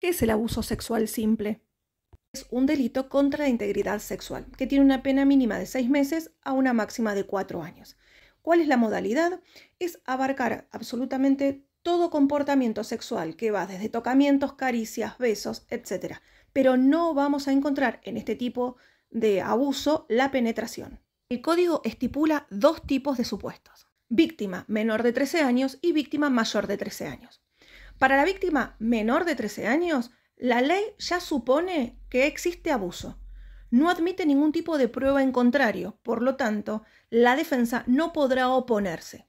¿Qué es el abuso sexual simple? Es un delito contra la integridad sexual, que tiene una pena mínima de seis meses a una máxima de cuatro años. ¿Cuál es la modalidad? Es abarcar absolutamente todo comportamiento sexual que va desde tocamientos, caricias, besos, etc. Pero no vamos a encontrar en este tipo de abuso la penetración. El código estipula dos tipos de supuestos. Víctima menor de 13 años y víctima mayor de 13 años. Para la víctima menor de 13 años, la ley ya supone que existe abuso. No admite ningún tipo de prueba en contrario, por lo tanto, la defensa no podrá oponerse.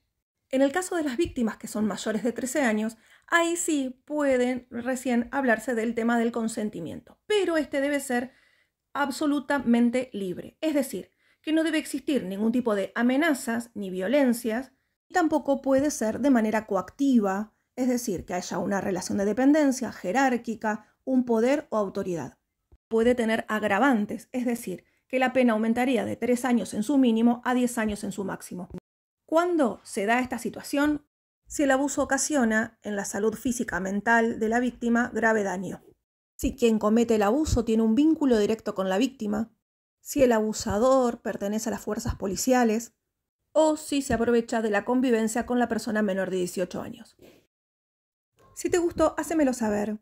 En el caso de las víctimas que son mayores de 13 años, ahí sí pueden recién hablarse del tema del consentimiento, pero este debe ser absolutamente libre, es decir, que no debe existir ningún tipo de amenazas ni violencias, y tampoco puede ser de manera coactiva, es decir, que haya una relación de dependencia jerárquica, un poder o autoridad. Puede tener agravantes, es decir, que la pena aumentaría de 3 años en su mínimo a 10 años en su máximo. ¿Cuándo se da esta situación? Si el abuso ocasiona en la salud física mental de la víctima grave daño. Si quien comete el abuso tiene un vínculo directo con la víctima. Si el abusador pertenece a las fuerzas policiales. O si se aprovecha de la convivencia con la persona menor de 18 años. Si te gustó, hacémelo saber.